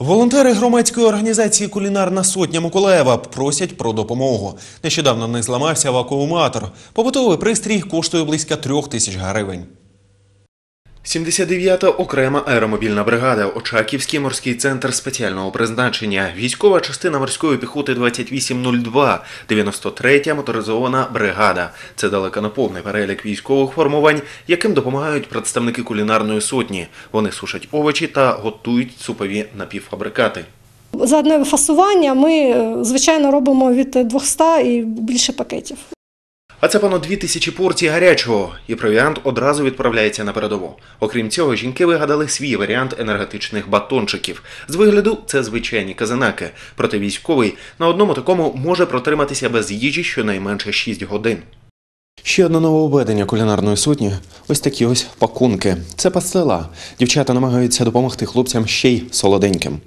Волонтери громадської організації Кулінарна сотня Миколаєва просять про допомогу. Нещодавно не зламався вакууматор. Побутовий пристрій коштує близько трьох тисяч гривень. 79-та окрема аеромобільна бригада, Очаківський морський центр спеціального призначення, військова частина морської піхоти 2802, 93-я моторизована бригада. Це далеко на повний перелік військових формувань, яким допомагають представники кулінарної сотні. Вони сушать овочі та готують супові напівфабрикати. За одне фасування ми е, звичайно робимо від 200 і більше пакетів. А це понад дві тисячі порцій гарячого, і провіант одразу відправляється на передову. Окрім цього, жінки вигадали свій варіант енергетичних батончиків. З вигляду це звичайні казанаки. Проте військовий на одному такому може протриматися без їжі щонайменше 6 годин. Ще одне нововведення кулінарної сотні ось такі ось пакунки. Це пастила. Дівчата намагаються допомогти хлопцям ще й солоденьким.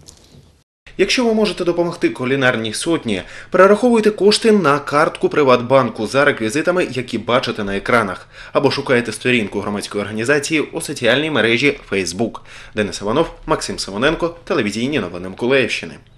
Якщо ви можете допомогти кулінарній сотні, перераховуйте кошти на картку Приватбанку за реквізитами, які бачите на екранах, або шукайте сторінку громадської організації у соціальній мережі Facebook. Денис Іванов, Максим Симоненко, телевізійні новини Миколаївщини.